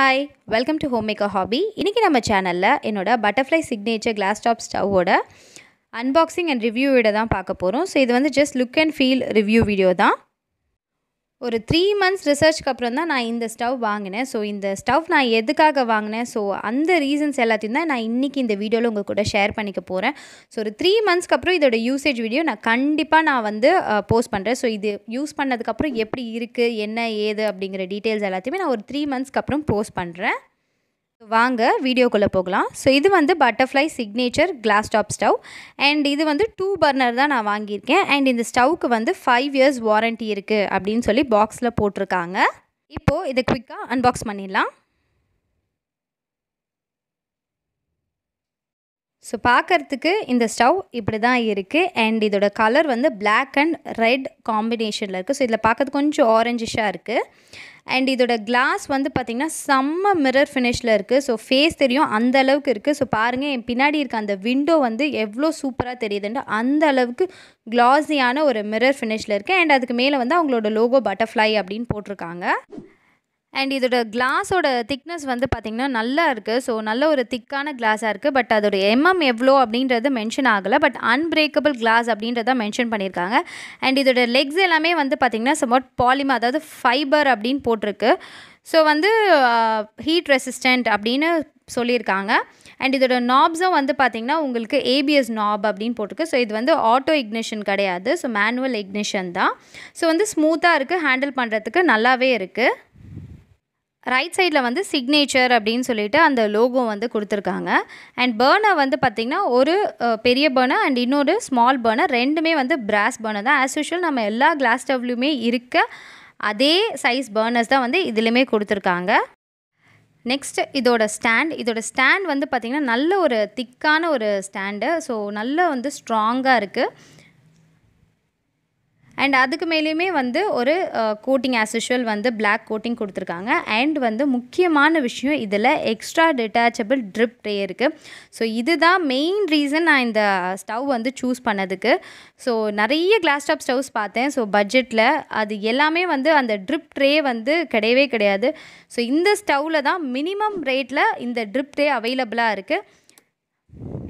hi welcome to home maker hobby இன்றைக்கி நம்ம சேனலில் என்னோடய பட்டர்ஃப்ளை சிக்னேச்சர் கிளாஸ் டாப் ஸ்டவ்வோட அன்பாக்சிங் அண்ட் ரிவ்யூ வீடியோ தான் பார்க்க போகிறோம் ஸோ இது வந்து just look and feel review video தான் ஒரு த்ரீ மந்த்ஸ் ரிசர்ச்க்கு அப்புறம் தான் நான் இந்த ஸ்டவ் வாங்கினேன் ஸோ இந்த ஸ்டவ் நான் எதுக்காக வாங்கினேன் ஸோ அந்த ரீசன்ஸ் எல்லாத்தையும் தான் நான் இன்றைக்கி இந்த வீடியோவில் உங்கள் கூட ஷேர் பண்ணிக்க போகிறேன் ஸோ ஒரு த்ரீ மந்த்ஸ்க்கு அப்புறம் இதோட யூசேஜ் வீடியோ நான் கண்டிப்பாக நான் வந்து போஸ்ட் பண்ணுறேன் ஸோ இது யூஸ் பண்ணதுக்கப்புறம் எப்படி இருக்குது என்ன ஏது அப்படிங்கிற டீட்டெயில்ஸ் எல்லாத்தையுமே நான் ஒரு த்ரீ மந்த்ஸ்க்கு அப்புறம் போஸ்ட் பண்ணுறேன் வாங்க வீடியோக்குள்ளே போகலாம் ஸோ இது வந்து butterfly signature glass top stove and இது வந்து டூ பர்னர் தான் நான் வாங்கியிருக்கேன் அண்ட் இந்த ஸ்டவ்க்கு வந்து ஃபைவ் இயர்ஸ் வாரண்ட்டி இருக்குது அப்படின்னு சொல்லி பாக்ஸில் போட்டிருக்காங்க இப்போது இதை குவிக்காக அன்பாக்ஸ் பண்ணிடலாம் ஸோ பார்க்குறதுக்கு இந்த ஸ்டவ் இப்படி தான் இருக்குது அண்ட் இதோட கலர் வந்து பிளாக் அண்ட் ரெட் காம்பினேஷனில் இருக்குது ஸோ இதில் பார்க்கறது கொஞ்சம் ஆரஞ்சிஷாக இருக்குது அண்ட் இதோட கிளாஸ் வந்து பார்த்திங்கன்னா செம்ம மிரர் ஃபினிஷில் இருக்குது ஸோ ஃபேஸ் தெரியும் அந்த அளவுக்கு இருக்குது ஸோ பாருங்கள் என் பின்னாடி இருக்க அந்த விண்டோ வந்து எவ்வளோ சூப்பராக தெரியுதுன்ட்டு அந்த அளவுக்கு க்ளாஸியான ஒரு மிரர் ஃபினிஷில் இருக்குது அண்ட் அதுக்கு மேலே வந்து அவங்களோட லோகோ பட்டர்ஃப்ளை அப்படின்னு போட்டிருக்காங்க அண்ட் இதோட கிளாஸோட திக்னஸ் வந்து பார்த்திங்கன்னா நல்லா இருக்குது ஸோ நல்ல ஒரு திக்கான கிளாஸாக இருக்குது பட் அதோடய எம்எம் எவ்வளோ அப்படின்றது மென்ஷன் ஆகலை பட் அன்பிரேக்கபிள் கிளாஸ் அப்படின்றத மென்ஷன் பண்ணியிருக்காங்க அண்ட் இதோட லெக்ஸ் எல்லாமே வந்து பார்த்திங்கன்னா சம்வாட் பாலிமா அதாவது ஃபைபர் அப்படின்னு போட்டிருக்கு ஸோ வந்து ஹீட் ரெசிஸ்டண்ட் அப்படின்னு சொல்லியிருக்காங்க அண்ட் இதோட நாப்ஸும் வந்து பார்த்திங்கன்னா உங்களுக்கு ஏபிஎஸ் நாப் அப்படின்னு போட்டிருக்கு ஸோ இது வந்து ஆட்டோ இக்னிஷன் கிடையாது ஸோ மேனுவல் இக்னிஷன் தான் ஸோ வந்து ஸ்மூத்தாக இருக்குது ஹேண்டில் பண்ணுறதுக்கு நல்லாவே இருக்குது ரைட் சைடில் வந்து சிக்னேச்சர் அப்படின்னு சொல்லிட்டு அந்த லோகோ வந்து கொடுத்துருக்காங்க அண்ட் பேர்னர் வந்து பார்த்திங்கன்னா ஒரு பெரிய பேர்னர் அண்ட் இன்னொரு ஸ்மால் பேர்னர் ரெண்டுமே வந்து பிராஸ் பேர்னர் தான் ஆஸ் யூஷுவல் நம்ம எல்லா கிளாஸ் டவ்லையுமே இருக்க அதே சைஸ் பேர்னர்ஸ் தான் வந்து இதுலேயுமே கொடுத்துருக்காங்க நெக்ஸ்ட்டு இதோட ஸ்டாண்ட் இதோட ஸ்டாண்ட் வந்து பார்த்திங்கன்னா நல்ல ஒரு திக்கான ஒரு ஸ்டாண்டு ஸோ நல்ல வந்து ஸ்ட்ராங்காக இருக்குது அண்ட் அதுக்கு மேலேயுமே வந்து ஒரு கோட்டிங் ஆசிஷுவல் வந்து பிளாக் கோட்டிங் கொடுத்துருக்காங்க அண்ட் வந்து முக்கியமான விஷயம் இதில் எக்ஸ்ட்ரா டிட்டாச்சபிள் ட்ரிப் ட்ரே இருக்குது ஸோ இதுதான் மெயின் ரீசன் நான் இந்த ஸ்டவ் வந்து சூஸ் பண்ணதுக்கு ஸோ நிறைய கிளாஸ் டாப் ஸ்டவ்ஸ் பார்த்தேன் ஸோ பட்ஜெட்டில் அது எல்லாமே வந்து அந்த ட்ரிப் ட்ரே வந்து கிடையவே கிடையாது ஸோ இந்த ஸ்டவ்வில் தான் மினிமம் ரேட்டில் இந்த ட்ரிப் ட்ரே அவைலபிளாக இருக்குது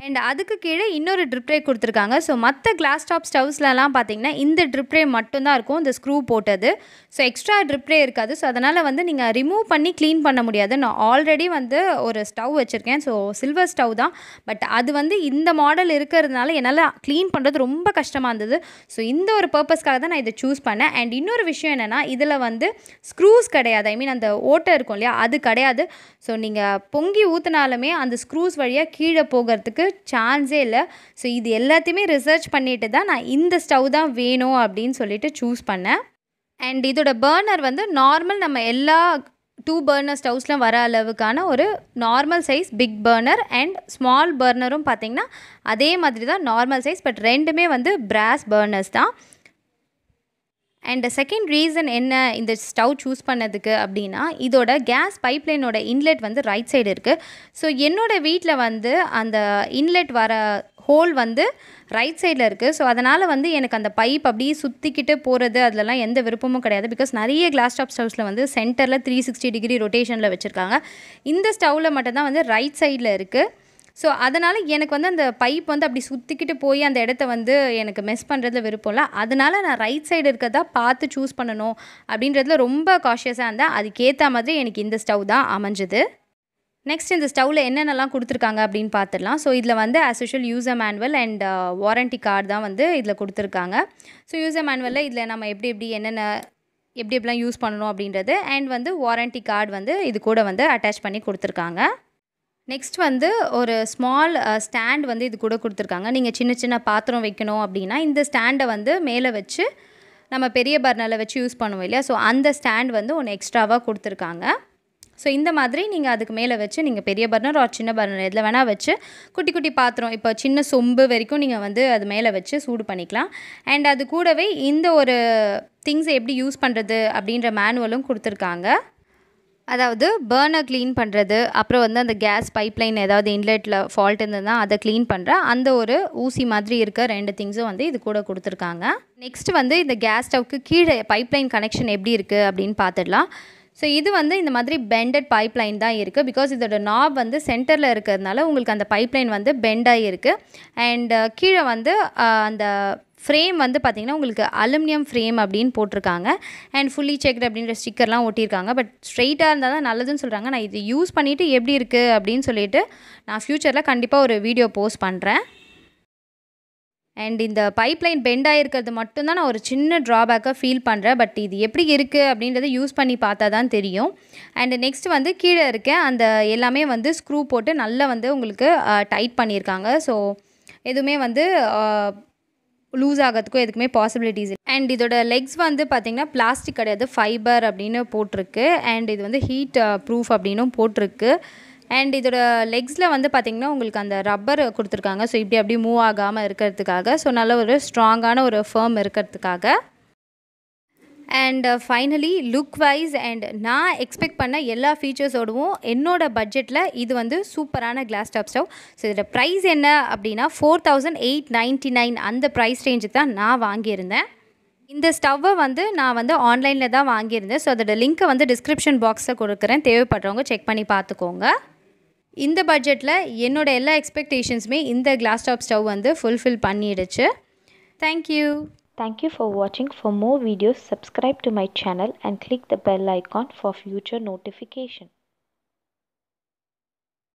அண்ட் அதுக்கு கீழே இன்னொரு ட்ரிப்ரே கொடுத்துருக்காங்க ஸோ மற்ற கிளாஸ் டாப் ஸ்டவ்ஸ்லலாம் பார்த்தீங்கன்னா இந்த ட்ரிப்ரே மட்டும்தான் இருக்கும் இந்த ஸ்க்ரூ போட்டது ஸோ எக்ஸ்ட்ரா ட்ரிப்ரே இருக்காது ஸோ அதனால் வந்து நீங்கள் ரிமூவ் பண்ணி க்ளீன் பண்ண முடியாது நான் ஆல்ரெடி வந்து ஒரு ஸ்டவ் வச்சுருக்கேன் ஸோ சில்வர் ஸ்டவ் தான் பட் அது வந்து இந்த மாடல் இருக்கிறதுனால என்னால் க்ளீன் பண்ணுறது ரொம்ப கஷ்டமாக இருந்தது ஸோ இந்த ஒரு பர்பஸ்க்காக தான் நான் இதை சூஸ் பண்ணேன் அண்ட் இன்னொரு விஷயம் என்னென்னா இதில் வந்து ஸ்க்ரூஸ் கிடையாது ஐ மீன் அந்த ஓட்டை இருக்கும் இல்லையா அது கிடையாது ஸோ நீங்கள் பொங்கி ஊற்றினாலுமே அந்த ஸ்க்ரூஸ் வழியாக கீழே போகிறதுக்கு சான்ஸே இல்லை ஸோ இது எல்லாத்தையுமே ரிசர்ச் பண்ணிட்டு தான் நான் இந்த ஸ்டவ் தான் வேணும் அப்படின்னு சொல்லிட்டு சூஸ் பண்ணேன் அண்ட் இதோட பர்னர் வந்து நார்மல் நம்ம எல்லா டூ பர்னர் ஸ்டவ்ஸ்லாம் வர அளவுக்கான ஒரு normal size big burner and small பர்னரும் பார்த்திங்கன்னா அதே மாதிரி தான் நார்மல் சைஸ் பட் ரெண்டுமே வந்து பிராஸ் பர்னர்ஸ் தான் அண்ட் செகண்ட் ரீசன் என்ன இந்த ஸ்டவ் சூஸ் பண்ணதுக்கு அப்படின்னா இதோட கேஸ் பைப்லைனோட இன்லெட் வந்து ரைட் சைடு இருக்குது ஸோ என்னோடய வீட்டில் வந்து அந்த இன்லெட் வர ஹோல் வந்து ரைட் சைடில் இருக்குது ஸோ அதனால் வந்து எனக்கு அந்த பைப் அப்படியே சுற்றிக்கிட்டு போகிறது அதிலலாம் எந்த விருப்பமும் கிடையாது பிகாஸ் நிறைய கிளாஸ் டாப் ஸ்டவ்ஸில் வந்து சென்டரில் த்ரீ சிக்ஸ்டி டிகிரி ரொட்டேஷனில் வச்சுருக்காங்க இந்த ஸ்டவ்வில் மட்டும்தான் வந்து ரைட் சைடில் இருக்குது ஸோ அதனால் எனக்கு வந்து அந்த பைப் வந்து அப்படி சுற்றிக்கிட்டு போய் அந்த இடத்த வந்து எனக்கு மெஸ் பண்ணுறதுல விருப்பம் இல்லை அதனால் நான் ரைட் சைடு இருக்கிறதா பார்த்து சூஸ் பண்ணணும் அப்படின்றதுல ரொம்ப காஷியஸாக இருந்தேன் அதுக்கேற்ற மாதிரி எனக்கு இந்த ஸ்டவ் தான் அமைஞ்சது நெக்ஸ்ட் இந்த ஸ்டவ்வில் என்னென்னலாம் கொடுத்துருக்காங்க அப்படின்னு பார்த்துடலாம் ஸோ இதில் வந்து as usual user manual and warranty card தான் வந்து இதில் கொடுத்துருக்காங்க ஸோ யூசர் மேனுவலில் இதில் நம்ம எப்படி எப்படி என்னென்ன எப்படி எப்படிலாம் யூஸ் பண்ணணும் அப்படின்றது அண்ட் வந்து வாரண்ட்டி கார்டு வந்து இது கூட வந்து அட்டாச் பண்ணி கொடுத்துருக்காங்க நெக்ஸ்ட் வந்து ஒரு ஸ்மால் ஸ்டாண்ட் uh, வந்து இது கூட கொடுத்துருக்காங்க நீங்கள் சின்ன சின்ன பாத்திரம் வைக்கணும் அப்படின்னா இந்த ஸ்டாண்டை வந்து மேலே வச்சு நம்ம பெரிய பர்னரில் வச்சு யூஸ் பண்ணுவோம் இல்லையா ஸோ அந்த ஸ்டாண்ட் வந்து ஒன்று எக்ஸ்ட்ராவாக கொடுத்துருக்காங்க ஸோ இந்த மாதிரி நீங்கள் அதுக்கு மேலே வச்சு நீங்கள் பெரிய பர்னர் ஆர் சின்ன பர்னர் எதில் வேணால் வச்சு குட்டி குட்டி பாத்திரம் இப்போ சின்ன சொம்பு வரைக்கும் நீங்கள் வந்து அது மேலே வச்சு சூடு பண்ணிக்கலாம் அண்ட் அது கூடவே இந்த ஒரு திங்ஸை எப்படி யூஸ் பண்ணுறது அப்படின்ற மேனுவலும் கொடுத்துருக்காங்க அதாவது பேர்னர் க்ளீன் பண்ணுறது அப்புறம் வந்து அந்த கேஸ் பைப்லைன் ஏதாவது இன்லெட்டில் ஃபால்ட் இருந்ததுன்னா அதை க்ளீன் பண்ணுற அந்த ஒரு ஊசி மாதிரி இருக்க ரெண்டு திங்ஸும் வந்து இது கூட கொடுத்துருக்காங்க நெக்ஸ்ட் வந்து இந்த கேஸ் ஸ்டவ்க்கு கீழே பைப்லைன் கனெக்ஷன் எப்படி இருக்குது அப்படின்னு பார்த்துடலாம் ஸோ இது வந்து இந்த மாதிரி பெண்டட் பைப்லைன் தான் இருக்குது பிகாஸ் இதோட நாப் வந்து சென்டரில் இருக்கிறதுனால உங்களுக்கு அந்த பைப்லைன் வந்து பெண்டாகி இருக்குது அண்ட் uh, கீழே வந்து uh, அந்த ஃப்ரேம் வந்து பார்த்திங்கன்னா உங்களுக்கு அலுமினியம் ஃப்ரேம் அப்படின்னு போட்டிருக்காங்க அண்ட் ஃபுல்லி செக் அப்படின்ற ஸ்டிக்கர்லாம் ஒட்டியிருக்காங்க பட் ஸ்ட்ரெயிட்டாக இருந்தால் தான் நல்லதுன்னு சொல்கிறாங்க நான் இது யூஸ் பண்ணிவிட்டு எப்படி இருக்குது அப்படின்னு சொல்லிட்டு நான் ஃப்யூச்சரில் கண்டிப்பாக ஒரு வீடியோ போஸ்ட் பண்ணுறேன் அண்ட் இந்த பைப்லைன் பெண்ட் ஆகிருக்கிறது மட்டும்தான் நான் ஒரு சின்ன ட்ராபேக்காக ஃபீல் பண்ணுறேன் பட் இது எப்படி இருக்குது அப்படின்றத யூஸ் பண்ணி பார்த்தா தான் தெரியும் அண்டு நெக்ஸ்ட் வந்து கீழே இருக்க அந்த எல்லாமே வந்து ஸ்க்ரூ போட்டு நல்லா வந்து உங்களுக்கு டைட் பண்ணியிருக்காங்க ஸோ எதுவுமே வந்து லூஸ் ஆகிறதுக்கும் எதுக்குமே பாசிபிலிட்டிஸ் அண்ட் இதோட லெக்ஸ் வந்து பார்த்திங்கன்னா பிளாஸ்டிக் கிடையாது ஃபைபர் அப்படின்னு போட்டிருக்கு அண்ட் இது வந்து ஹீட் ப்ரூஃப் அப்படின்னும் போட்டிருக்கு அண்ட் இதோட லெக்ஸில் வந்து பார்த்திங்கன்னா உங்களுக்கு அந்த ரப்பர் கொடுத்துருக்காங்க ஸோ இப்படி அப்படி மூவ் ஆகாமல் இருக்கிறதுக்காக ஸோ நல்ல ஒரு ஸ்ட்ராங்கான ஒரு ஃபேம் இருக்கிறதுக்காக and finally look wise and நான் எக்ஸ்பெக்ட் பண்ண எல்லா ஃபீச்சர்ஸோடவும் என்னோடய பட்ஜெட்டில் இது வந்து சூப்பரான கிளாஸ் டாப் ஸ்டவ் ஸோ இதோட ப்ரைஸ் என்ன அப்படின்னா four thousand eight ninety nine அந்த ப்ரைஸ் ரேஞ்சு தான் நான் வாங்கியிருந்தேன் இந்த ஸ்டவ்வை வந்து நான் வந்து ஆன்லைனில் தான் வாங்கியிருந்தேன் ஸோ அதோட லிங்க்கை வந்து டிஸ்கிரிப்ஷன் பாக்ஸில் கொடுக்குறேன் தேவைப்படுறவங்க செக் பண்ணி பார்த்துக்கோங்க இந்த பட்ஜெட்டில் என்னோடய எல்லா எக்ஸ்பெக்டேஷன்ஸுமே இந்த கிளாஸ் டாப் ஸ்டவ் வந்து ஃபுல்ஃபில் பண்ணிடுச்சு thank you thank you for வாட்சிங் for more videos subscribe to my channel and click the bell icon for future notification